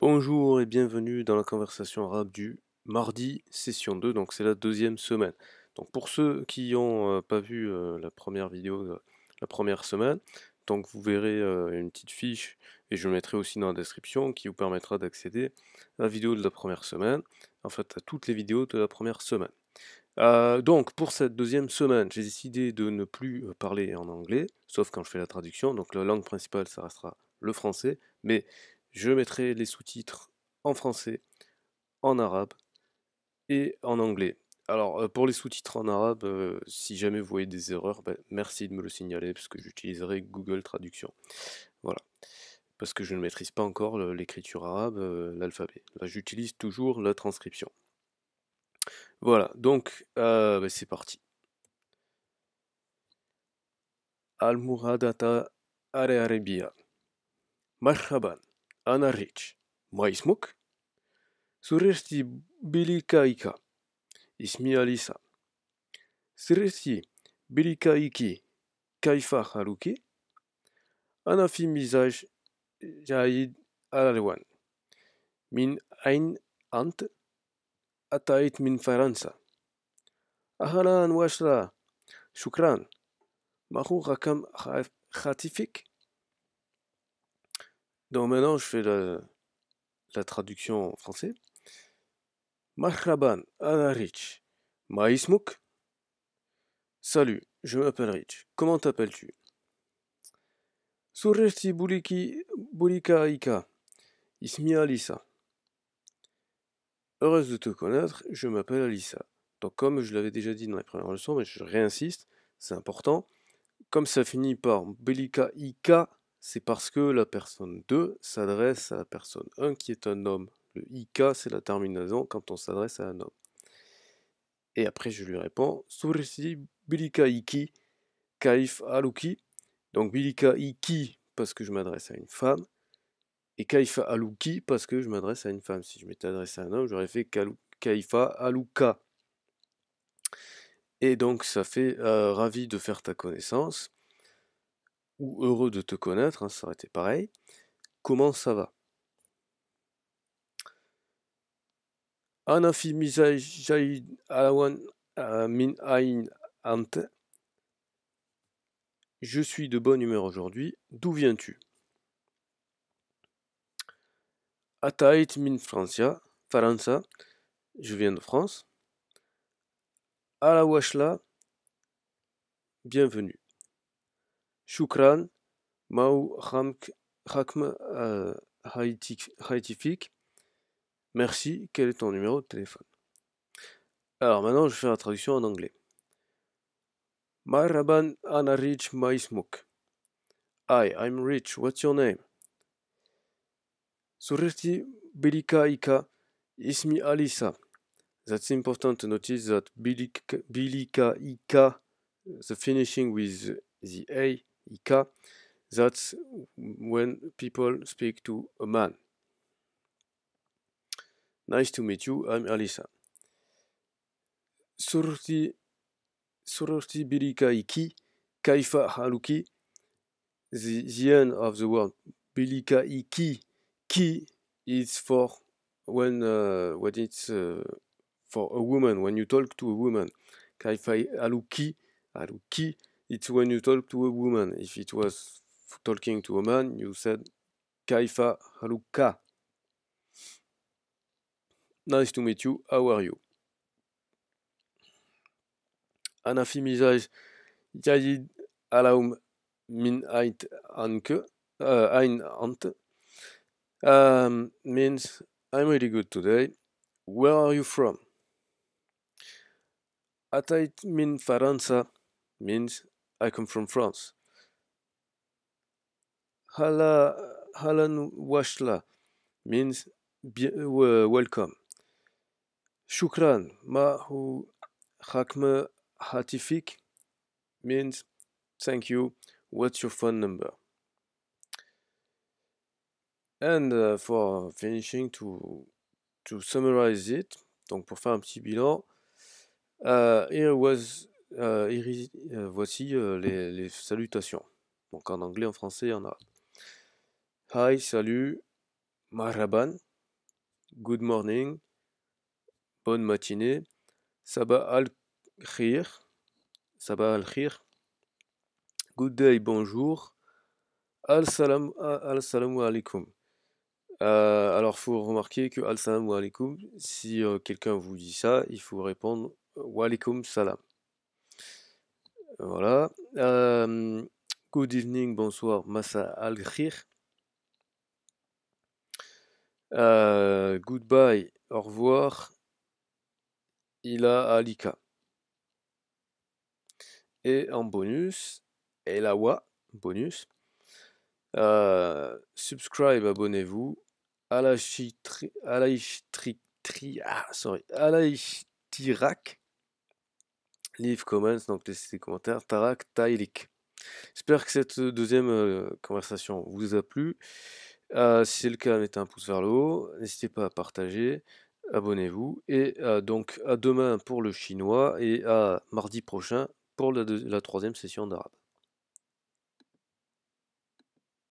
Bonjour et bienvenue dans la conversation arabe du mardi, session 2, donc c'est la deuxième semaine. Donc pour ceux qui n'ont euh, pas vu euh, la première vidéo euh, la première semaine, donc vous verrez une petite fiche et je mettrai aussi dans la description qui vous permettra d'accéder à la vidéo de la première semaine, en fait à toutes les vidéos de la première semaine. donc pour cette deuxième semaine, j'ai décidé de ne plus parler en anglais, sauf quand je fais la traduction. Donc la langue principale, ça restera le français, mais je mettrai les sous-titres en français, en arabe et en anglais. Alors euh, pour les sous-titres en arabe, euh, si jamais vous voyez des erreurs, ben, merci de me le signaler parce que j'utiliserai Google Traduction. Voilà. Parce que je ne maîtrise pas encore l'écriture arabe, euh, l'alphabet. Là j'utilise toujours la transcription. Voilà, donc ben, c'est parti. Al-Muradata Are Arabia. Marhaban. أنا ريتش ما اسمك؟ بيلي كايكا اسمي أليسا بيلي كايكي كيف حالك؟ أنا في مزاج جيد على الوان من أين أنت؟ أتيت من فرنسا أهلا وسهلا شكرا ما هو رقم هاتفك؟ Donc maintenant, je fais la, traduction en français. Mahraban, Ana Rich. ismuk. Salut, je m'appelle Rich. Comment t'appelles-tu Suresti buliki bulika Ika. Ismi Alissa. Heureuse de te connaître, je m'appelle Alissa. Donc comme je l'avais déjà dit dans les premières leçons, mais je réinsiste, c'est important, comme ça finit par bulika Ika, c'est parce que la personne 2 s'adresse à la personne 1 qui est un homme. Le IK, c'est la terminaison quand on s'adresse à un homme. Et après, je lui réponds Sursi Bilika Iki kaifa Aluki. Donc, Bilika Iki parce que je m'adresse à une femme. Et Kaifa Aluki parce que je m'adresse à une femme. Si je m'étais adressé à un homme, j'aurais fait Kaifa Aluka. Et donc, ça fait euh, ravi de faire ta connaissance ou heureux de te connaître, hein, ça aurait été pareil. Comment ça va Anafi min Je suis de bonne humeur aujourd'hui. D'où viens-tu Ataït min Francia, Faransa. Je viens de France. Alawashla. Bienvenue. Shukran, Mau Rakma Haitifik. Merci, quel est ton numéro de téléphone Alors maintenant, je fais la traduction en anglais. Marhaban Anarich Maismuk. Hi, I'm Rich, what's your name Surirti Bilika Ika Ismi Alisa. That's important to notice that Bilika Ika, the finishing with the A Ika, that's when people speak to a man. Nice to meet you, I'm Alisa. Sororti, bilika iki, kaifa haluki, the, the end of the word iki, ki is for when, uh, when it's uh, for a woman, when you talk to a woman. Kaifa haluki, haluki, it's when you talk to a woman. If it was talking to a man, you said Kaifa Haluka. Nice to meet you. How are you? أنا في alaum min اليوم anke أيت euh, عنك um, means I'm really good today. Where are you from? Atait min faransa means I come from France. Hala, halan washla means welcome. Shukran mahu hakma hatifik means thank you. What's your phone number? And uh, for finishing to to summarize it, donc pour faire un petit bilan, uh, here was voici les, salutations. Donc en anglais, en français, en a Hi, salut, marhaban, good morning, bonne matinée, sabah al khir, sabah al khir, good day, bonjour, al salam, al salamu alaikum. alors, faut remarquer que al salamu alaikum, si quelqu'un vous dit ça, il faut répondre wa salam. Voilà. good evening, bonsoir, Massa al euh, goodbye, au revoir. Il a Alika. Et en bonus, Elawa, bonus. Euh, subscribe, abonnez-vous. ala tri, ah, sorry, Leave comments, donc laissez des commentaires. Tarak taïlik. J'espère que cette euh, deuxième euh, conversation vous a plu. Euh, si c'est le cas, mettez un pouce vers le haut. N'hésitez pas à partager. Abonnez-vous. Et donc à demain pour le chinois et à mardi prochain pour la troisième session d'arabe.